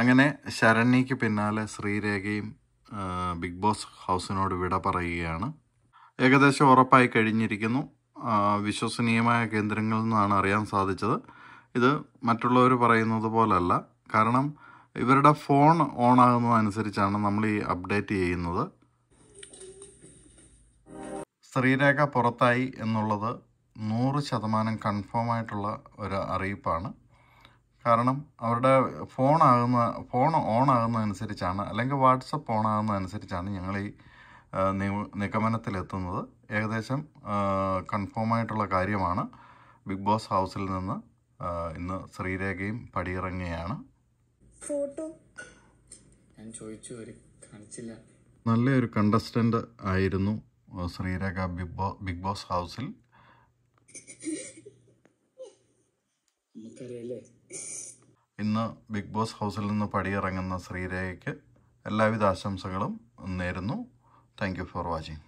അങ്ങനെ ശരണ്യക്ക് പിന്നാലെ ശ്രീരേഖയും big boss ഹൗസിനോട് വിട പറയുകയാണ് ഏകദേശം ഉറപ്പായി കഴിഞ്ഞിരിക്കുന്നു വിശ്വസനീയമായ കേന്ദ്രങ്ങളിൽ നിന്നാണ് അറിയാൻ സാധിച്ചത് ഇത് മറ്റുള്ളവർ പറയുന്നത് പോലല്ല കാരണം ഇവരുടെ ഫോൺ ഓൺ ആകുന്നതനുസരിച്ചാണ് നമ്മൾ ഈ അപ്ഡേറ്റ് ചെയ്യുന്നത് ശ്രീരേഖ പുറത്തായി എന്നുള്ളത് നൂറ് ശതമാനം കൺഫേം ആയിട്ടുള്ള ഒരു അറിയിപ്പാണ് കാരണം അവരുടെ ഫോൺ ആകുന്ന ഫോൺ ഓൺ ആകുന്നതനുസരിച്ചാണ് അല്ലെങ്കിൽ വാട്സപ്പ് ഓൺ ആകുന്നതനുസരിച്ചാണ് ഞങ്ങൾ ഈ നിഗമനത്തിലെത്തുന്നത് ഏകദേശം കൺഫേം ആയിട്ടുള്ള കാര്യമാണ് ബിഗ് ബോസ് ഹൗസിൽ നിന്ന് ഇന്ന് ശ്രീരേഖയും പടിയിറങ്ങുകയാണ് ഫോട്ടോ ഞാൻ കാണിച്ചില്ല നല്ലൊരു കണ്ടസ്റ്റൻ്റ് ആയിരുന്നു Sreerekha Bigg Bo Bigg Boss ഹൗസിൽ ഇന്ന് ബിഗ് ബോസ് ഹൗസിൽ നിന്ന് പടിയിറങ്ങുന്ന ശ്രീരേഖയ്ക്ക് എല്ലാവിധ ആശംസകളും നേരുന്നു താങ്ക് ഫോർ വാച്ചിങ്